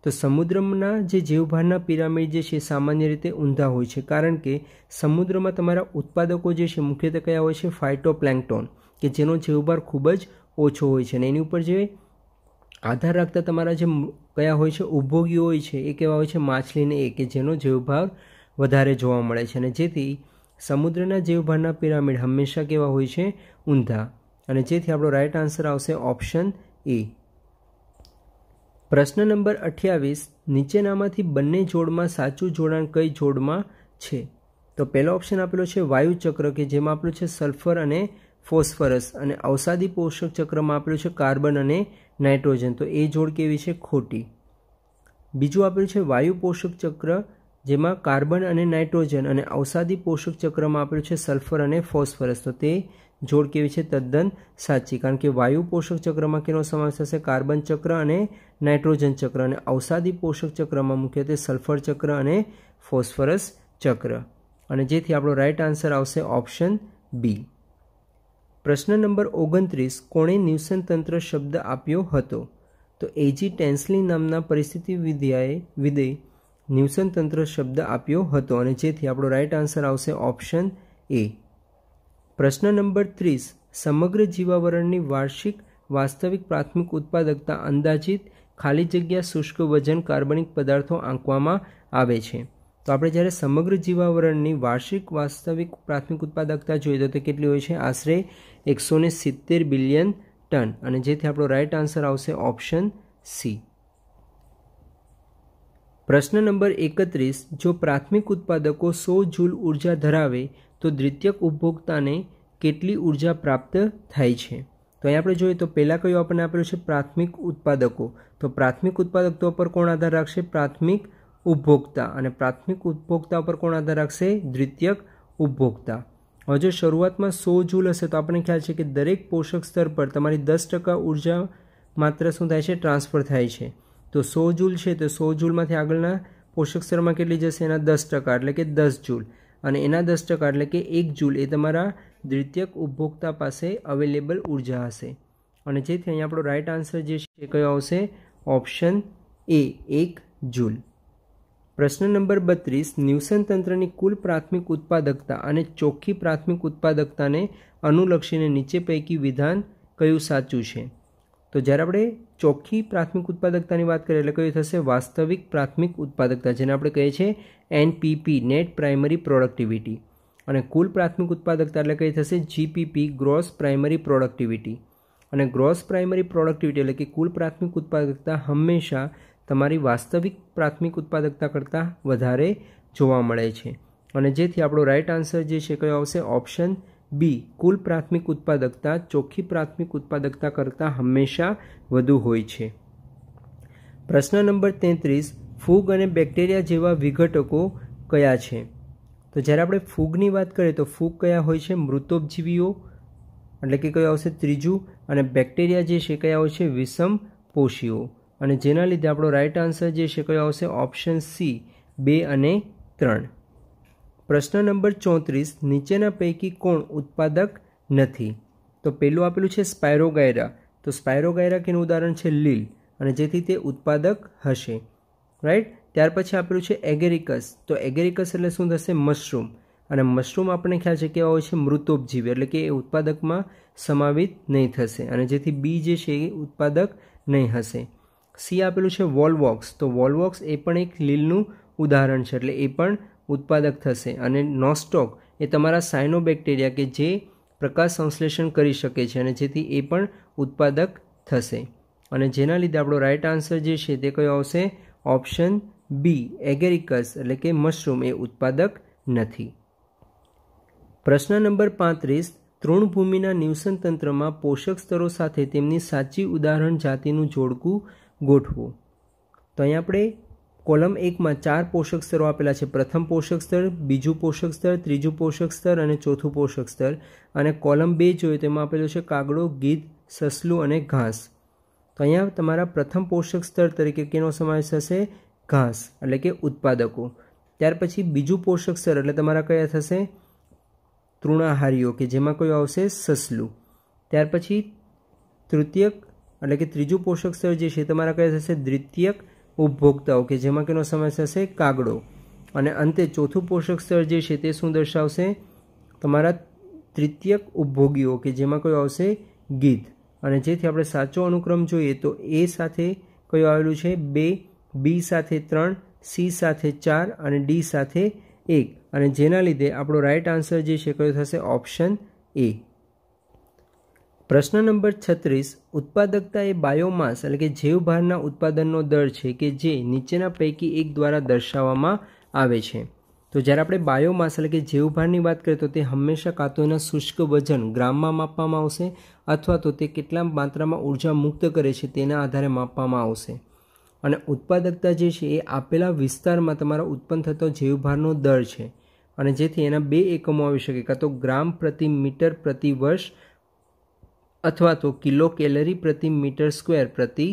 [SPEAKER 1] તો સમુદ્રના જે જીવભારના પિરામિડ જે છે સામાન્ય રીતે ઊંધા હોય છે કારણ કે સમુદ્રમાં તમારા ઉત્પાદકો જે છે મુખ્યત્વે કયા હોય છે ફાઇટો ફાઇટોપ્લેન્ક્ટોન કે જેનો જીવભાર ખૂબ જ ઓછો હોય છે અને એની ઉપર જે આધાર રાખતા તમારા જે કયા હોય છે ઉપભોગી હોય છે એ કેવા હોય છે માછલીને એ કે જેનો જૈવભાવ વધારે જોવા મળે છે અને જેથી સમુદ્રના જૈવભારના પિરામિડ હંમેશા કેવા હોય છે ઊંધા અને જેથી આપણો રાઇટ આન્સર આવશે ઓપ્શન એ પ્રશ્ન નંબર અઠ્યાવીસ નીચેનામાંથી બંને જોડમાં સાચું જોડાણ કઈ જોડમાં છે તો પહેલો ઓપ્શન આપેલો છે વાયુચક્ર કે જેમાં આપેલું છે સલ્ફર અને ફોસ્ફરસ અને અવસાદી પોષક ચક્રમાં આપેલું છે કાર્બન અને નાઇટ્રોજન તો એ જોડ કેવી છે ખોટી બીજું આપેલું છે વાયુ પોષક ચક્ર જેમાં કાર્બન અને નાઇટ્રોજન અને અવસાદી પોષક ચક્રમાં આપેલું છે સલ્ફર અને ફોસ્ફરસ તો તે જોડ કેવી છે તદ્દન સાચી કારણ કે વાયુ પોષક ચક્રમાં કેનો સમાવેશ થશે કાર્બન ચક્ર અને નાઇટ્રોજન ચક્ર અને અવસાદી પોષક ચક્રમાં મુખ્યત્વે સલ્ફર ચક્ર અને ફોસ્ફરસ ચક્ર અને જેથી આપણો રાઇટ આન્સર આવશે ઓપ્શન બી પ્રશ્ન નંબર ઓગણત્રીસ કોણે ન્યુસન તંત્ર શબ્દ આપ્યો હતો તો એજી ટેન્સલી નામના પરિસ્થિતિ વિદ્યાએ વિધેય ન્યુસન તંત્ર શબ્દ આપ્યો હતો અને જેથી આપણો રાઇટ આન્સર આવશે ઓપ્શન એ પ્રશ્ન નંબર ત્રીસ સમગ્ર જીવાવરણની વાર્ષિક વાસ્તવિક પ્રાથમિક ઉત્પાદકતા અંદાજિત ખાલી જગ્યા શુષ્ક વજન કાર્બનિક પદાર્થો આંકવામાં આવે છે તો આપણે જ્યારે સમગ્ર જીવાવરણની વાર્ષિક વાસ્તવિક પ્રાથમિક ઉત્પાદકતા જોઈએ તો તે કેટલી હોય છે આશરે એકસો ને સિત્તેર બિલિયન ટન અને જેથી આપણો રાઇટ આન્સર આવશે ઓપ્શન સી પ્રશ્ન નંબર એકત્રીસ જો પ્રાથમિક ઉત્પાદકો સો જૂલ ઉર્જા ધરાવે તો દ્વિતીયક ઉપભોક્તાને કેટલી ઉર્જા પ્રાપ્ત થાય છે તો અહીં આપણે જોઈએ તો પહેલાં કયું આપણને આપેલું છે પ્રાથમિક ઉત્પાદકો તો પ્રાથમિક ઉત્પાદકો પર કોણ આધાર રાખશે પ્રાથમિક ઉપભોક્તા અને પ્રાથમિક ઉપભોક્તા પર કોણ આધાર રાખશે દ્વિતીયક ઉપભોક્તા હવે જો શરૂઆતમાં સો જૂલ હશે તો આપણને ખ્યાલ છે કે દરેક પોષક સ્તર પર તમારી દસ ટકા ઉર્જા માત્ર શું થાય છે ટ્રાન્સફર થાય છે તો સો જૂલ છે તો સો જૂલમાંથી આગળના પોષક સ્તરમાં કેટલી જશે એના દસ ટકા એટલે કે દસ જૂલ અને એના દસ ટકા એટલે કે એક જૂલ એ તમારા દ્વિતીયક ઉપભોક્તા પાસે અવેલેબલ ઉર્જા હશે અને જેથી અહીંયા આપણો રાઈટ આન્સર જે છે કયો આવશે ઓપ્શન એ એક જૂલ પ્રશ્ન નંબર બત્રીસ ન્યુસન તંત્રની કુલ પ્રાથમિક ઉત્પાદકતા અને ચોખ્ખી પ્રાથમિક ઉત્પાદકતાને અનુલક્ષીને નીચે પૈકી વિધાન કયું સાચું છે તો જ્યારે આપણે ચોખ્ખી પ્રાથમિક ઉત્પાદકતાની વાત કરીએ એટલે કયું થશે વાસ્તવિક પ્રાથમિક ઉત્પાદકતા જેને આપણે કહીએ છીએ એનપીપી નેટ પ્રાઇમરી પ્રોડક્ટિવિટી અને કુલ પ્રાથમિક ઉત્પાદકતા એટલે કઈ થશે જીપીપી ગ્રોસ પ્રાઇમરી પ્રોડક્ટિવિટી અને ગ્રોસ પ્રાઇમરી પ્રોડક્ટિવિટી એટલે કે કુલ પ્રાથમિક ઉત્પાદકતા હંમેશા તમારી વાસ્તવિક પ્રાથમિક ઉત્પાદકતા કરતાં વધારે જોવા મળે છે અને જેથી આપણો રાઈટ આન્સર જે છે કયો આવશે ઓપ્શન બી કુલ પ્રાથમિક ઉત્પાદકતા ચોખ્ખી પ્રાથમિક ઉત્પાદકતા કરતાં હંમેશા વધુ હોય છે પ્રશ્ન નંબર તેત્રીસ ફૂગ અને બેક્ટેરિયા જેવા વિઘટકો કયા છે તો જ્યારે આપણે ફૂગની વાત કરીએ તો ફૂગ કયા હોય છે મૃતોપજીવીઓ એટલે કે કયો આવશે ત્રીજું અને બેક્ટેરિયા જે છે કયા હોય છે વિષમ પોષીઓ અને જેના લીધે આપણો રાઇટ આન્સર જે છે કયો આવશે ઓપ્શન સી બે અને ત્રણ પ્રશ્ન નંબર ચોત્રીસ નીચેના પૈકી કોણ ઉત્પાદક નથી તો પહેલું આપેલું છે સ્પાયરોગાયરા તો સ્પાયરોગાયરા કેનું ઉદાહરણ છે લીલ અને જેથી તે ઉત્પાદક હશે રાઈટ ત્યાર પછી આપેલું છે એગેરિકસ તો એગેરિકસ એટલે શું થશે મશરૂમ અને મશરૂમ આપણને ખ્યાલ છે કેવા હોય છે મૃતોપજીવી એટલે કે એ ઉત્પાદકમાં સમાવિત નહીં થશે અને જેથી બી જે છે એ ઉત્પાદક નહીં હશે સી આપેલું છે વોલવોક્સ તો વોલવોક્સ એ પણ એક લીલનું ઉદાહરણ છે એટલે એ પણ ઉત્પાદક થશે અને નોસ્ટોક એ તમારા સાયનોબેક્ટેરિયા કે જે પ્રકાશ સંશ્લેષણ કરી શકે છે અને જેથી એ પણ ઉત્પાદક થશે અને જેના લીધે આપણો રાઇટ આન્સર જે છે તે કયો આવશે ઓપ્શન બી એગેરિકસ એટલે કે મશરૂમ એ ઉત્પાદક નથી પ્રશ્ન નંબર પાંત્રીસ તૃણભૂમિના નિવસન તંત્રમાં પોષક સ્તરો સાથે તેમની સાચી ઉદાહરણ જાતિનું જોડકું ગોઠવો તો અહીં આપણે કોલમ એકમાં ચાર પોષક સ્તરો આપેલા છે પ્રથમ પોષક સ્તર બીજું પોષક સ્તર ત્રીજું પોષક સ્તર અને ચોથું પોષક સ્તર અને કોલમ બે જોઈએ તેમાં આપેલો છે કાગડો ગીધ સસલું અને ઘાસ તો અહીંયા તમારા પ્રથમ પોષક સ્તર તરીકે કેનો સમાવેશ થશે ઘાસ એટલે કે ઉત્પાદકો ત્યાર પછી બીજું પોષક સ્તર એટલે તમારા કયા થશે તૃણાહારીઓ કે જેમાં કયો આવશે સસલું ત્યાર પછી તૃતીયક એટલે કે ત્રીજું પોષક સ્તર જે છે તમારા કયા થશે દ્વિતીયક ઉપભોક્તાઓ કે જેમાં કેનો સમાવેશ થશે કાગડો અને અંતે ચોથું પોષક સ્તર જે છે તે શું દર્શાવશે તમારા તૃતીયક ઉપભોગીઓ કે જેમાં કયો આવશે ગીત અને જેથી આપણે સાચો અનુક્રમ જોઈએ તો એ સાથે કયો આવેલું છે બે બી સાથે ત્રણ સી સાથે ચાર અને ડી સાથે એક અને જેના લીધે આપણો રાઇટ આન્સર જે છે કયો થશે ઓપ્શન એ પ્રશ્ન નંબર છત્રીસ ઉત્પાદકતા એ બાયોમાસ એટલે કે જૈવભારના ઉત્પાદનનો દર છે કે જે નીચેના પૈકી એક દ્વારા દર્શાવવામાં આવે છે તો જ્યારે આપણે બાયોમાસ એટલે કે જૈવભારની વાત કરીએ તો તે હંમેશા કાં તો એના શુષ્ક વજન ગ્રામમાં માપવામાં આવશે અથવા તો તે કેટલા માત્રામાં ઉર્જા મુક્ત કરે છે તેના આધારે માપવામાં આવશે અને ઉત્પાદકતા જે છે એ આપેલા વિસ્તારમાં તમારા ઉત્પન્ન થતો જૈવભારનો દર છે અને જેથી એના બે એકમો આવી શકે કાં તો ગ્રામ પ્રતિ મીટર પ્રતિ વર્ષ અથવા તો કિલો કેલરી પ્રતિ મીટર સ્ક્વેર પ્રતિ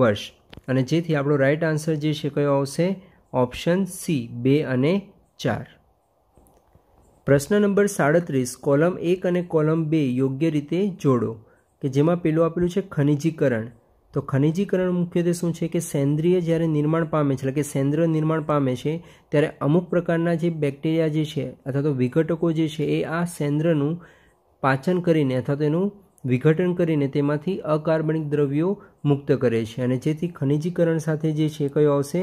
[SPEAKER 1] વર્ષ અને જેથી આપણો રાઇટ આન્સર જે છે કયો આવશે ઓપ્શન સી બે અને ચાર પ્રશ્ન નંબર સાડત્રીસ કોલમ એક અને કોલમ બે યોગ્ય રીતે જોડો કે જેમાં પેલું આપેલું છે ખનિજીકરણ તો ખનિજીકરણ મુખ્યત્વે શું છે કે સેન્દ્રિય જ્યારે નિર્માણ પામે છે એટલે કે સેન્દ્ર નિર્માણ પામે છે ત્યારે અમુક પ્રકારના જે બેક્ટેરિયા જે છે અથવા તો વિઘટકો જે છે એ આ સેન્દ્રનું પાચન કરીને અથવા તો એનું વિઘટન કરીને તેમાંથી અકાર્બનિક દ્રવ્યો મુક્ત કરે છે અને જેથી ખનિજીકરણ સાથે જે છે કયો આવશે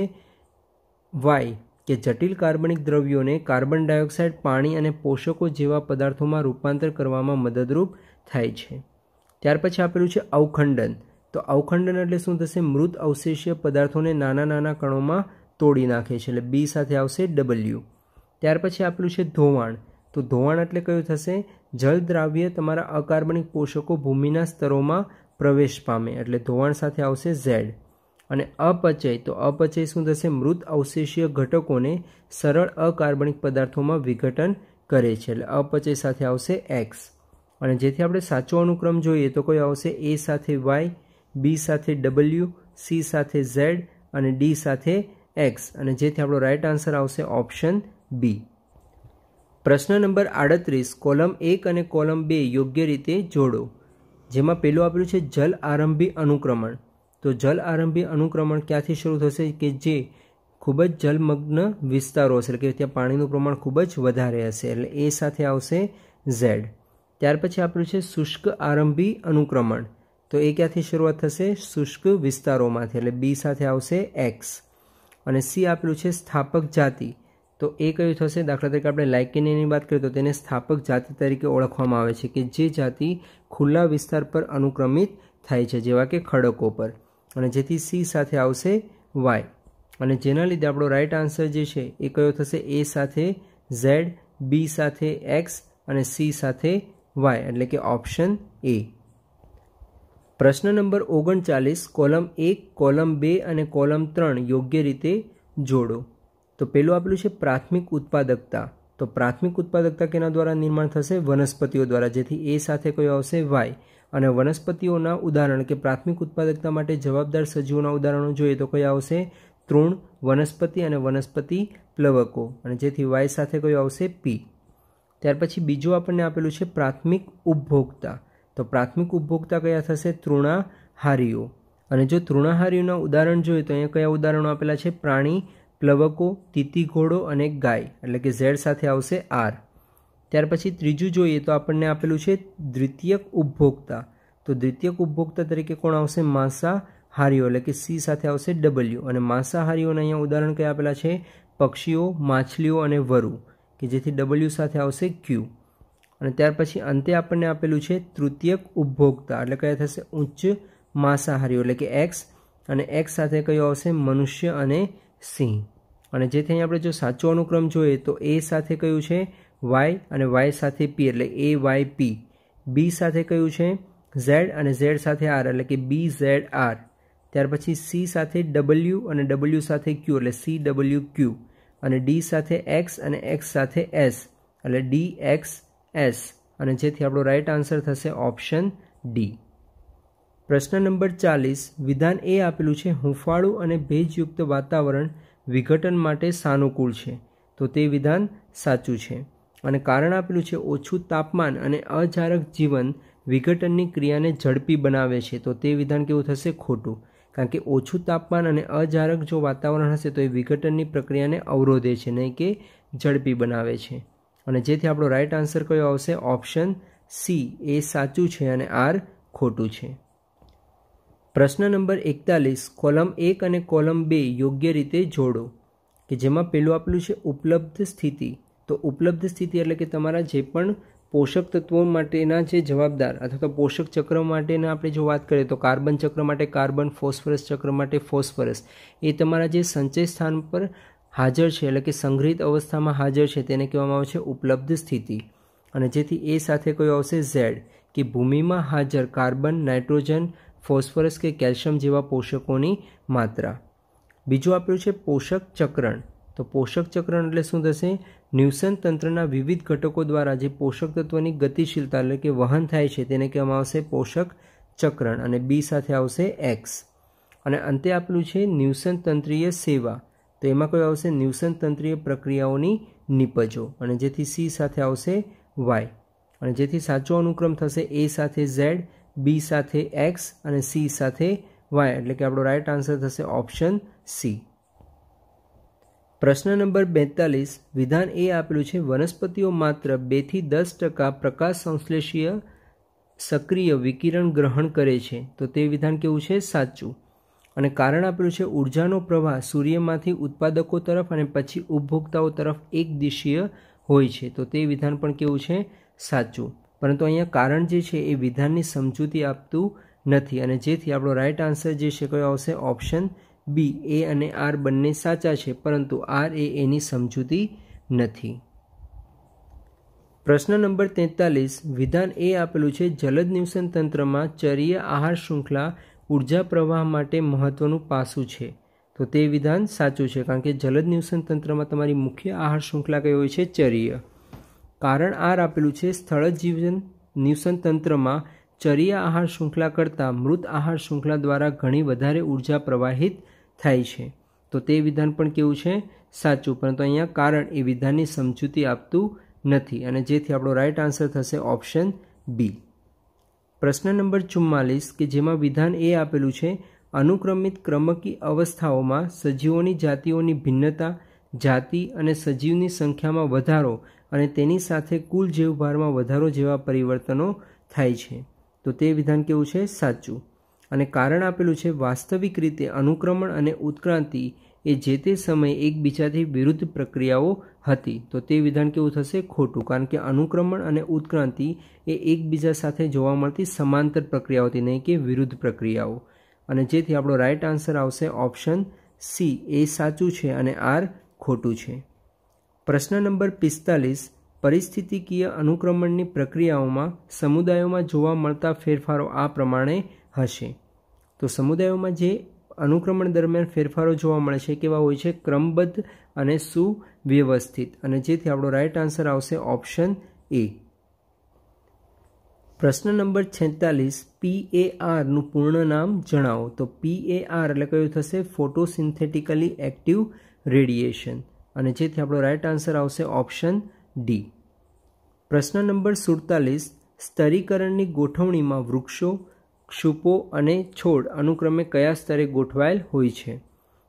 [SPEAKER 1] વાય કે જટિલ કાર્બનિક દ્રવ્યોને કાર્બન ડાયોક્સાઇડ પાણી અને પોષકો જેવા પદાર્થોમાં રૂપાંતર કરવામાં મદદરૂપ થાય છે ત્યાર પછી આપેલું છે અવખંડન તો અવખંડન એટલે શું થશે મૃત અવશેષ્ય પદાર્થોને નાના નાના કણોમાં તોડી નાખે છે એટલે બી સાથે આવશે ડબલ્યુ ત્યાર પછી આપેલું છે ધોવાણ તો ધોવાણ એટલે કયું થશે જલદ્રાવ્ય તમારા અકાર્બનિક પોષકો ભૂમિના સ્તરોમાં પ્રવેશ પામે એટલે ધોવાણ સાથે આવશે ઝેડ અને અપચય તો અપચય શું થશે મૃત અવશેષીય ઘટકોને સરળ અકાર્બનિક પદાર્થોમાં વિઘટન કરે છે એટલે અપચય સાથે આવશે એક્સ અને જેથી આપણે સાચો અનુક્રમ જોઈએ તો કયો આવશે એ સાથે વાય બી સાથે ડબલ્યુ સી સાથે ઝેડ અને ડી સાથે એક્સ અને જેથી આપણો રાઇટ આન્સર આવશે ઓપ્શન બી પ્રશ્ન નંબર આડત્રીસ કોલમ એક અને કોલમ બે યોગ્ય રીતે જોડો જેમાં પેલું આપેલું છે જલ આરંભી અનુક્રમણ તો જલ આરંભી અનુક્રમણ ક્યાંથી શરૂ થશે કે જે ખૂબ જ જલમગ્ન વિસ્તારો હશે એટલે કે ત્યાં પાણીનું પ્રમાણ ખૂબ જ વધારે હશે એટલે એ સાથે આવશે ઝેડ ત્યાર પછી આપણું છે શુષ્ક આરંભી અનુક્રમણ તો એ ક્યાંથી શરૂઆત થશે શુષ્ક વિસ્તારોમાંથી એટલે બી સાથે આવશે એક્સ અને સી આપેલું છે સ્થાપક જાતિ તો એ કયું થશે દાખલા તરીકે આપણે લાઇકેનિયાની વાત કરીએ તો તેને સ્થાપક જાતિ તરીકે ઓળખવામાં આવે છે કે જે જાતિ ખુલ્લા વિસ્તાર પર અનુક્રમિત થાય છે જેવા કે ખડકો પર અને જેથી સી સાથે આવશે વાય અને જેના લીધે આપણો રાઇટ આન્સર જે છે એ કયો થશે એ સાથે ઝેડ બી સાથે એક્સ અને સી સાથે વાય એટલે કે ઓપ્શન એ પ્રશ્ન નંબર ઓગણચાલીસ કોલમ એક કોલમ બે અને કોલમ ત્રણ યોગ્ય રીતે જોડો તો પહેલું આપેલું છે પ્રાથમિક ઉત્પાદકતા તો પ્રાથમિક ઉત્પાદકતા કેના દ્વારા નિર્માણ થશે વનસ્પતિઓ દ્વારા જેથી એ સાથે કોઈ આવશે વાય અને વનસ્પતિઓના ઉદાહરણ કે પ્રાથમિક ઉત્પાદકતા માટે જવાબદાર સજીવોના ઉદાહરણો જોઈએ તો કોઈ આવશે તૃણ વનસ્પતિ અને વનસ્પતિ પ્લવકો અને જેથી વાય સાથે કોઈ આવશે પી ત્યાર પછી બીજું આપણને આપેલું છે પ્રાથમિક ઉપભોક્તા તો પ્રાથમિક ઉપભોક્તા કયા થશે તૃણાહારીઓ અને જો તૃણાહારીઓના ઉદાહરણ જોઈએ તો અહીંયા કયા ઉદાહરણો આપેલા છે પ્રાણી પ્લવકો તીતી ઘોડો અને ગાય એટલે કે ઝેડ સાથે આવશે આર ત્યાર પછી ત્રીજું જોઈએ તો આપણને આપેલું છે દ્વિતીયક ઉપભોક્તા તો દ્વિતીયક ઉપભોક્તા તરીકે કોણ આવશે માંસાહારીઓ એટલે કે સી સાથે આવશે ડબલ્યુ અને માંસાહારીઓના અહીંયા ઉદાહરણ કયા આપેલા છે પક્ષીઓ માછલીઓ અને વરુ કે જેથી ડબલ્યુ સાથે આવશે ક્યુ અને ત્યાર પછી અંતે આપણને આપેલું છે તૃતીયક ઉપભોક્તા એટલે કયા થશે ઉચ્ચ માંસાહારીઓ એટલે કે એક્સ અને એક્સ સાથે કયો આવશે મનુષ્ય અને સી અને જેથી અહીં આપણે જો સાચો અનુક્રમ જોઈએ તો એ સાથે કયું છે વાય અને વાય સાથે પી એટલે એ વાય પી બી સાથે કયું છે ઝેડ અને ઝેડ સાથે આર એટલે કે બી ઝેડ આર ત્યાર પછી સી સાથે ડબલ્યુ અને ડબલ્યુ સાથે ક્યુ એટલે સી ડબલ્યુ ક્યુ અને ડી સાથે એક્સ અને એક્સ સાથે એસ એટલે ડી એક્સ એસ અને જેથી આપણો રાઇટ આન્સર થશે ઓપ્શન ડી પ્રશ્ન નંબર ચાલીસ વિધાન એ આપેલું છે હુંફાળું અને ભેજયુક્ત વાતાવરણ વિઘટન માટે સાનુકૂળ છે તો તે વિધાન સાચું છે અને કારણ આપેલું છે ઓછું તાપમાન અને અજારક જીવન વિઘટનની ક્રિયાને ઝડપી બનાવે છે તો તે વિધાન કેવું થશે ખોટું કારણ કે ઓછું તાપમાન અને અજારક જો વાતાવરણ હશે તો એ વિઘટનની પ્રક્રિયાને અવરોધે છે નહીં કે ઝડપી બનાવે છે અને જેથી આપણો રાઇટ આન્સર કયો આવશે ઓપ્શન સી એ સાચું છે અને આર ખોટું છે પ્રશ્ન નંબર એકતાલીસ કોલમ એક અને કોલમ બે યોગ્ય રીતે જોડો કે જેમાં પેલું આપેલું છે ઉપલબ્ધ સ્થિતિ તો ઉપલબ્ધ સ્થિતિ એટલે કે તમારા જે પણ પોષક તત્વો માટેના જે જવાબદાર અથવા તો પોષક ચક્ર માટેના આપણે જો વાત કરીએ તો કાર્બન ચક્ર માટે કાર્બન ફોસ્ફરસ ચક્ર માટે ફોસ્ફરસ એ તમારા જે સંચય સ્થાન પર હાજર છે એટલે કે સંગ્રહિત અવસ્થામાં હાજર છે તેને કહેવામાં આવે છે ઉપલબ્ધ સ્થિતિ અને જેથી એ સાથે કોઈ આવશે ઝેડ કે ભૂમિમાં હાજર કાર્બન નાઇટ્રોજન ફોસ્ફરસ કે કેલ્શિયમ જેવા પોષકોની માત્રા બીજું આપ્યું છે પોષક ચક્રણ તો પોષક ચક્રણ એટલે શું થશે ન્યુસન તંત્રના વિવિધ ઘટકો દ્વારા જે પોષક તત્વની ગતિશીલતા એટલે કે વહન થાય છે તેને કહેવામાં આવશે પોષક ચક્રણ અને બી સાથે આવશે એક્સ અને અંતે આપેલું છે ન્યુસન તંત્રીય સેવા તો એમાં કયો આવશે ન્યુસન તંત્રીય પ્રક્રિયાઓની નિપજો અને જેથી સી સાથે આવશે વાય અને જેથી સાચો અનુક્રમ થશે એ સાથે ઝેડ બી સાથે એક્સ અને સી સાથે વાય એટલે કે આપણો રાઇટ આન્સર થશે ઓપ્શન સી પ્રશ્ન નંબર બેતાલીસ વિધાન એ આપેલું છે વનસ્પતિઓ માત્ર બેથી દસ ટકા પ્રકાશ સંશ્લેષીય સક્રિય વિકિરણ ગ્રહણ કરે છે તો તે વિધાન કેવું છે સાચું અને કારણ આપેલું છે ઉર્જાનો પ્રવાહ સૂર્યમાંથી ઉત્પાદકો તરફ અને પછી ઉપભોક્તાઓ તરફ એક દિશીય હોય છે તો તે વિધાન પણ કેવું છે સાચું પરંતુ અહીંયા કારણ જે છે એ વિધાનની સમજૂતી આપતું નથી અને જેથી આપણો રાઇટ આન્સર જે છે કયો આવશે ઓપ્શન બી એ અને આર બંને સાચા છે પરંતુ આર એ એની સમજૂતી નથી પ્રશ્ન નંબર તેતાલીસ વિધાન એ આપેલું છે જલદ નિવસન તંત્રમાં ચરીય આહાર શૃંખલા ઉર્જા પ્રવાહ માટે મહત્વનું પાસું છે તો તે વિધાન સાચું છે કારણ કે જલદ નિવસન તંત્રમાં તમારી મુખ્ય આહાર શૃંખલા કઈ હોય છે ચરીય કારણ આર આપેલું છે સ્થળ જીવન નિવસન તંત્રમાં ચરિયા આહાર શૃંખલા કરતાં મૃત આહાર શૃંખલા દ્વારા ઘણી વધારે ઉર્જા પ્રવાહિત થાય છે તો તે વિધાન પણ કેવું છે સાચું પરંતુ અહીંયા કારણ એ વિધાનની સમજૂતી આપતું નથી અને જેથી આપણો રાઇટ આન્સર થશે ઓપ્શન બી પ્રશ્ન નંબર ચુમ્માલીસ કે જેમાં વિધાન એ આપેલું છે અનુક્રમિત ક્રમકી અવસ્થાઓમાં સજીવોની જાતિઓની ભિન્નતા જાતિ અને સજીવની સંખ્યામાં વધારો અને તેની સાથે કુલ જીવભારમાં વધારો જેવા પરિવર્તનો થાય છે તો તે વિધાન કેવું છે સાચું અને કારણ આપેલું છે વાસ્તવિક રીતે અનુક્રમણ અને ઉત્ક્રાંતિ એ જે તે સમયે એકબીજાથી વિરુદ્ધ પ્રક્રિયાઓ હતી તો તે વિધાન કેવું થશે ખોટું કારણ કે અનુક્રમણ અને ઉત્ક્રાંતિ એ એકબીજા સાથે જોવા મળતી સમાંતર પ્રક્રિયાઓ હતી નહીં કે વિરુદ્ધ પ્રક્રિયાઓ અને જેથી આપણો રાઇટ આન્સર આવશે ઓપ્શન સી એ સાચું છે અને આર ખોટું છે પ્રશ્ન નંબર પિસ્તાલીસ પરિસ્થિતિકીય અનુક્રમણની પ્રક્રિયાઓમાં સમુદાયોમાં જોવા મળતા ફેરફારો આ પ્રમાણે હશે તો સમુદાયોમાં જે અનુક્રમણ દરમિયાન ફેરફારો જોવા મળે છે કેવા હોય છે ક્રમબદ્ધ અને સુવ્યવસ્થિત અને જેથી આપણો રાઇટ આન્સર આવશે ઓપ્શન એ પ્રશ્ન નંબર છેતાલીસ પી એ આરનું પૂર્ણ નામ જણાવો તો પી એ આર એટલે કયું થશે ફોટોસિન્થેટિકલી એક્ટિવ રેડિએશન અને જેથી આપણો રાઇટ આન્સર આવશે ઓપ્શન ડી પ્રશ્ન નંબર સુડતાલીસ સ્તરીકરણની ગોઠવણીમાં વૃક્ષો ક્ષુપો અને છોડ અનુક્રમે કયા સ્તરે ગોઠવાયેલ હોય છે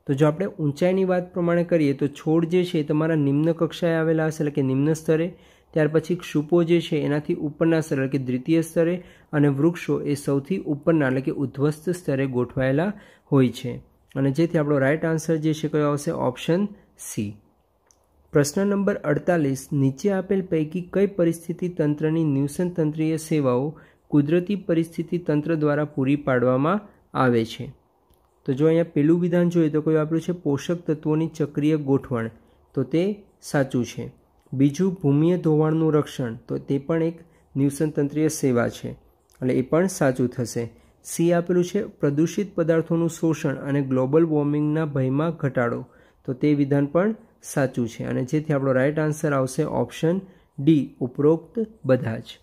[SPEAKER 1] તો જો આપણે ઊંચાઈની વાત પ્રમાણે કરીએ તો છોડ જે છે એ તમારા નિમ્ન કક્ષાએ આવેલા હશે એટલે કે નિમ્ન સ્તરે ત્યાર પછી ક્ષુપો જે છે એનાથી ઉપરના સ્તરે એટલે કે દ્વિતીય સ્તરે અને વૃક્ષો એ સૌથી ઉપરના એટલે કે ઉદ્ધ્વસ્ત સ્તરે ગોઠવાયેલા હોય છે અને જેથી આપણો રાઇટ આન્સર જે છે કયો આવશે ઓપ્શન સી પ્રશ્ન નંબર અડતાલીસ નીચે આપેલ પૈકી કઈ પરિસ્થિતિ તંત્રની તંત્રીય સેવાઓ કુદરતી પરિસ્થિતિ તંત્ર દ્વારા પૂરી પાડવામાં આવે છે તો જો અહીંયા પેલું વિધાન જોઈએ તો કોઈ આપણું છે પોષક તત્વોની ચક્રીય ગોઠવણ તો તે સાચું છે બીજું ભૂમિય ધોવાણનું રક્ષણ તો તે પણ એક તંત્રીય સેવા છે એટલે એ પણ સાચું થશે સી આપેલું છે પ્રદૂષિત પદાર્થોનું શોષણ અને ગ્લોબલ વોર્મિંગના ભયમાં ઘટાડો તો તે વિધાન પણ સાચું છે અને જેથી આપણો રાઇટ આન્સર આવશે ઓપ્શન ડી ઉપરોક્ત બધા જ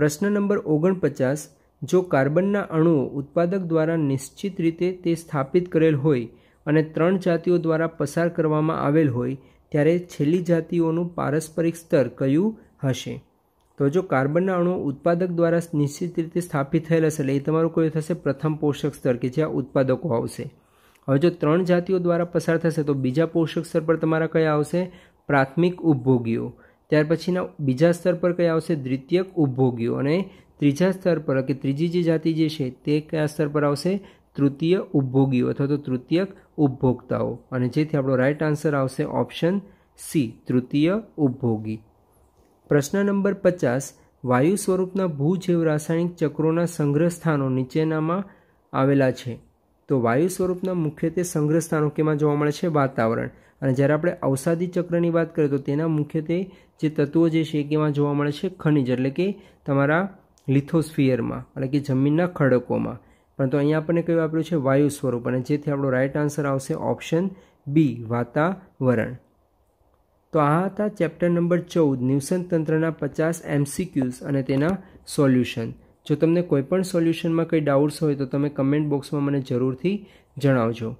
[SPEAKER 1] પ્રશ્ન નંબર ઓગણપચાસ જો કાર્બનના અણુઓ ઉત્પાદક દ્વારા નિશ્ચિત રીતે તે સ્થાપિત કરેલ હોય અને ત્રણ જાતિઓ દ્વારા પસાર કરવામાં આવેલ હોય ત્યારે છેલ્લી જાતિઓનું પારસ્પરિક સ્તર કયું હશે તો જો કાર્બનના અણુઓ ઉત્પાદક દ્વારા નિશ્ચિત રીતે સ્થાપિત થયેલ હશે એટલે એ તમારું કયું થશે પ્રથમ પોષક સ્તર કે જ્યાં ઉત્પાદકો આવશે હવે જો ત્રણ જાતિઓ દ્વારા પસાર થશે તો બીજા પોષક સ્તર પર તમારા કયા આવશે પ્રાથમિક ઉપભોગીઓ ત્યાર પછીના બીજા સ્તર પર કયા આવશે દ્વિતીયક ઉપભોગીઓ અને ત્રીજા સ્તર પર કે ત્રીજી જે જાતિ જે છે તે કયા સ્તર પર આવશે તૃતીય ઉપભોગીઓ અથવા તો તૃતીયક ઉપભોક્તાઓ અને જેથી આપણો રાઇટ આન્સર આવશે ઓપ્શન સી તૃતીય ઉપભોગી પ્રશ્ન નંબર પચાસ વાયુ સ્વરૂપના ભૂજૈવ રાસાયણિક ચક્રોના સંગ્રહ સ્થાનો નીચેનામાં આવેલા છે તો વાયુ સ્વરૂપના મુખ્યત્વે સંગ્રહ સ્થાનો કેમાં જોવા મળે છે વાતાવરણ અને જ્યારે આપણે અવસાદી ચક્રની વાત કરીએ તો તેના મુખ્યત્વે જે તત્વો જે છે એ કેમાં જોવા મળે છે ખનિજ એટલે કે તમારા લિથોસ્ફિયરમાં એટલે કે જમીનના ખડકોમાં પરંતુ અહીંયા આપણને કયું આપ્યું છે વાયુ સ્વરૂપ અને જેથી આપણો રાઇટ આન્સર આવશે ઓપ્શન બી વાતાવરણ તો આ હતા ચેપ્ટર નંબર ચૌદ નિવસન તંત્રના પચાસ એમસીક્યુઝ અને તેના સોલ્યુશન જો તમને કોઈપણ સોલ્યુશનમાં કંઈ ડાઉટ્સ હોય તો તમે કમેન્ટ બોક્સમાં મને જરૂરથી જણાવજો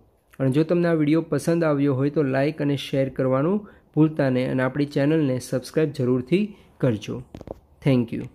[SPEAKER 1] અને જો તમને આ વિડીયો પસંદ આવ્યો હોય તો લાઇક અને શેર કરવાનું ભૂલતા નહીં અને આપણી ચેનલને સબસ્ક્રાઈબ જરૂરથી કરજો થેન્ક યુ